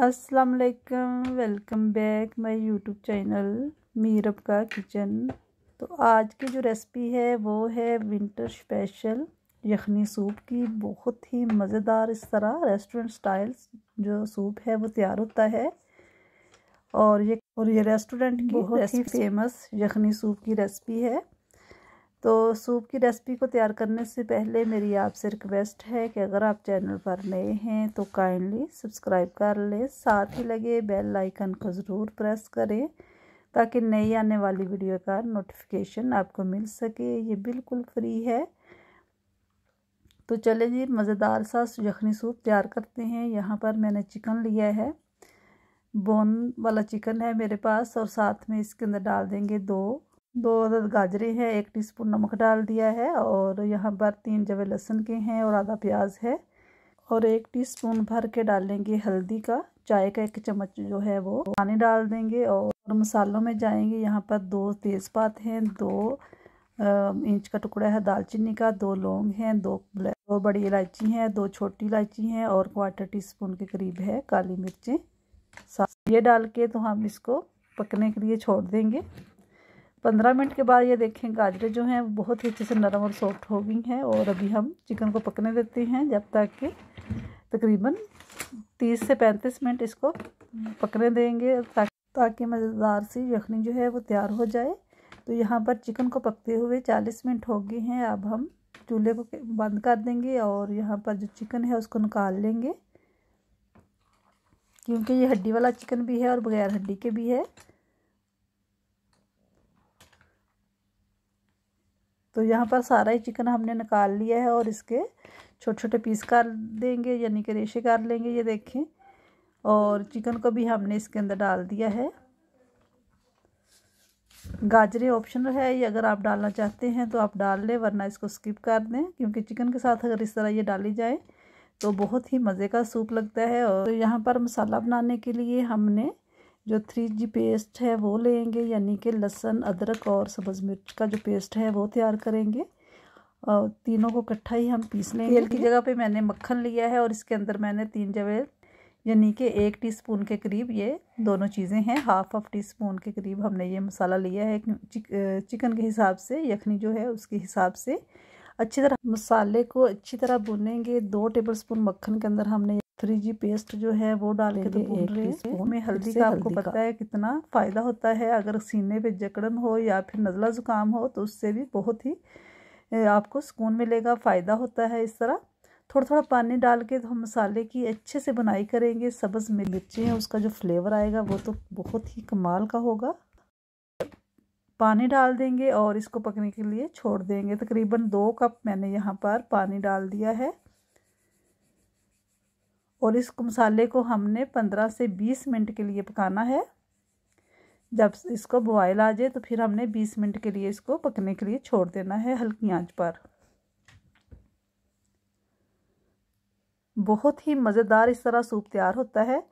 अस्सलाम वालेकुम welcome back my YouTube channel Meerab का किचन तो आज की जो रेसिपी है वो है विंटर स्पेशल यखनी सूप की बहुत ही मज़ेदार इस तरह रेस्टोरेंट स्टाइल जो सूप है वो तैयार होता है और ये और ये रेस्टोरेंट की बहुत ही फेमस यखनी सूप की रेसिपी है तो सूप की रेसिपी को तैयार करने से पहले मेरी आपसे रिक्वेस्ट है कि अगर आप चैनल पर नए हैं तो काइंडली सब्सक्राइब कर लें साथ ही लगे बेल आइकन को ज़रूर प्रेस करें ताकि नई आने वाली वीडियो का नोटिफिकेशन आपको मिल सके ये बिल्कुल फ्री है तो चले जी मज़ेदार सा यखनी सूप तैयार करते हैं यहाँ पर मैंने चिकन लिया है बोन वाला चिकन है मेरे पास और साथ में इसके अंदर डाल देंगे दो दो अदद गाजरे हैं एक टीस्पून नमक डाल दिया है और यहाँ पर तीन जवे लहसुन के हैं और आधा प्याज है और एक टीस्पून भर के डालेंगे हल्दी का चाय का एक चम्मच जो है वो पानी डाल देंगे और मसालों में जाएंगे यहाँ पर दो तेज़पात हैं दो इंच का टुकड़ा है दालचीनी का दो लौंग हैं दो दो बड़ी इलायची हैं दो छोटी इलायची हैं और क्वार्टर टी स्पून के करीब है काली मिर्चें ये डाल के तो हम इसको पकने के लिए छोड़ देंगे पंद्रह मिनट के बाद ये देखें गाजरें जो हैं बहुत ही अच्छे से नरम और सॉफ्ट हो गई हैं और अभी हम चिकन को पकने देते हैं जब तक कि तकरीबन तीस से पैंतीस मिनट इसको पकने देंगे ताकि मज़ेदार सी यखनी जो है वो तैयार हो जाए तो यहाँ पर चिकन को पकते हुए चालीस मिनट हो गए हैं अब हम चूल्हे को बंद कर देंगे और यहाँ पर जो चिकन है उसको निकाल लेंगे क्योंकि ये हड्डी वाला चिकन भी है और बगैर हड्डी के भी है तो यहाँ पर सारा ही चिकन हमने निकाल लिया है और इसके छोटे छोटे पीस कर देंगे यानी कि रेशे कर लेंगे ये देखें और चिकन को भी हमने इसके अंदर डाल दिया है गाजरे ऑप्शनल है ये अगर आप डालना चाहते हैं तो आप डाल लें वरना इसको स्किप कर दें क्योंकि चिकन के साथ अगर इस तरह ये डाली जाए तो बहुत ही मज़े का सूप लगता है और तो यहाँ पर मसाला बनाने के लिए हमने जो थ्री जी पेस्ट है वो लेंगे यानी कि लहसुन अदरक और सब्ज़ मिर्च का जो पेस्ट है वो तैयार करेंगे और तीनों को इकट्ठा ही हम पीस लेंगे तेल की जगह पे मैंने मक्खन लिया है और इसके अंदर मैंने तीन जवे यानी कि एक टीस्पून के करीब ये दोनों चीज़ें हैं हाफ ऑफ टी स्पून के करीब हमने ये मसाला लिया है चिकन के हिसाब से यखनी जो है उसके हिसाब से अच्छी तरह मसाले को अच्छी तरह भुनेंगे दो स्पून मक्खन के अंदर हमने थ्री जी पेस्ट जो है वो डाल के तो भून रहे हैं में हल्दी का आपको पता है कितना फ़ायदा होता है अगर सीने पे जकड़न हो या फिर नज़ला ज़ुकाम हो तो उससे भी बहुत ही आपको सुकून मिलेगा फ़ायदा होता है इस तरह थोड़ा थोड़ा पानी डाल के तो हम मसाले की अच्छे से बुनाई करेंगे सब्ज़ मिर्ची हैं उसका जो फ्लेवर आएगा वो तो बहुत ही कमाल का होगा पानी डाल देंगे और इसको पकने के लिए छोड़ देंगे तकरीबन दो कप मैंने यहाँ पर पानी डाल दिया है और इस मसाले को हमने पंद्रह से बीस मिनट के लिए पकाना है जब इसको बॉयल आ जाए तो फिर हमने बीस मिनट के लिए इसको पकने के लिए छोड़ देना है हल्की आंच पर बहुत ही मज़ेदार इस तरह सूप तैयार होता है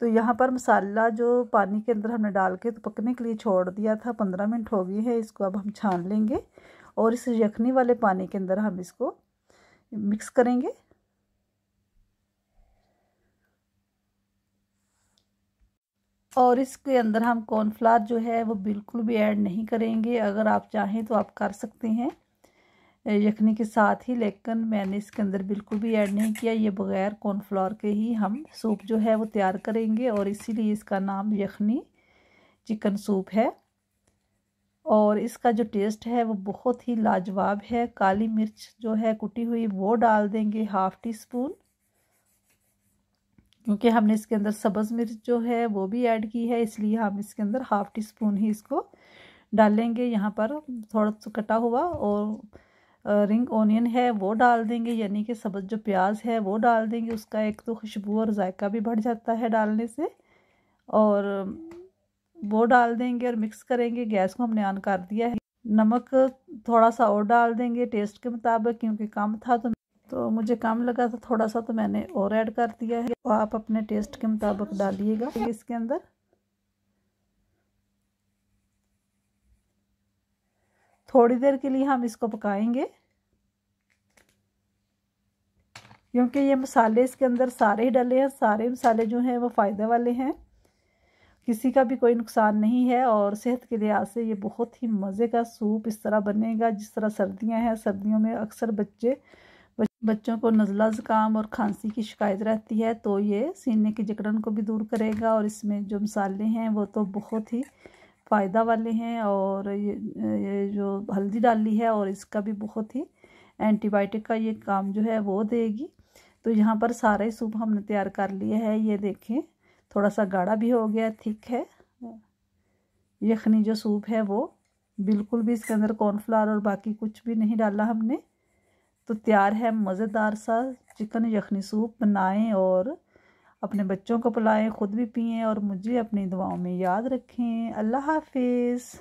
तो यहाँ पर मसाला जो पानी के अंदर हमने डाल के तो पकने के लिए छोड़ दिया था पंद्रह मिनट हो गई है इसको अब हम छान लेंगे और इस यखनी वाले पानी के अंदर हम इसको मिक्स करेंगे और इसके अंदर हम कॉर्नफ्लावर जो है वो बिल्कुल भी ऐड नहीं करेंगे अगर आप चाहें तो आप कर सकते हैं यखनी के साथ ही लेकिन मैंने इसके अंदर बिल्कुल भी ऐड नहीं किया ये बग़ैर कॉर्नफ्लावर के ही हम सूप जो है वो तैयार करेंगे और इसीलिए इसका नाम यखनी चिकन सूप है और इसका जो टेस्ट है वो बहुत ही लाजवाब है काली मिर्च जो है कुटी हुई वो डाल देंगे हाफ़ टी स्पून क्योंकि हमने इसके अंदर सब्ज़ मिर्च जो है वो भी ऐड की है इसलिए हम इसके अंदर हाफ़ टी स्पून ही इसको डालेंगे यहाँ पर थोड़ा सा कटा हुआ और रिंग ओनियन है वो डाल देंगे यानी कि सब्ज़ जो प्याज है वो डाल देंगे उसका एक तो खुशबू और जायका भी बढ़ जाता है डालने से और वो डाल देंगे और मिक्स करेंगे गैस को हमने ऑन कर दिया है नमक थोड़ा सा और डाल देंगे टेस्ट के मुताबिक क्योंकि कम था तो तो मुझे कम लगा था थोड़ा सा तो मैंने और ऐड कर दिया है तो आप अपने टेस्ट के मुताबिक डालिएगा इसके अंदर थोड़ी देर के लिए हम इसको पकाएंगे क्योंकि ये मसाले इसके अंदर सारे ही डले हैं सारे मसाले जो हैं वो फ़ायदे वाले हैं किसी का भी कोई नुकसान नहीं है और सेहत के लिहाज से ये बहुत ही मज़े का सूप इस तरह बनेगा जिस तरह सर्दियां हैं सर्दियों में अक्सर बच्चे बच्चों को नज़ला ज़ुकाम और खांसी की शिकायत रहती है तो ये सीने की जकड़न को भी दूर करेगा और इसमें जो मसाले हैं वो तो बहुत ही फ़ायदा वाले हैं और ये ये जो हल्दी डाली है और इसका भी बहुत ही एंटीबायोटिक का ये काम जो है वो देगी तो यहाँ पर सारा ही सूप हमने तैयार कर लिया है ये देखें थोड़ा सा गाढ़ा भी हो गया थिक है यखनी जो सूप है वो बिल्कुल भी इसके अंदर कॉर्नफ्लावर और बाकी कुछ भी नहीं डाला हमने तो तैयार है मज़ेदार सा चिकन यखनी सूप बनाएं और अपने बच्चों को पिलाएं ख़ुद भी पिएं और मुझे अपनी दुआओं में याद रखें अल्लाह हाफिज़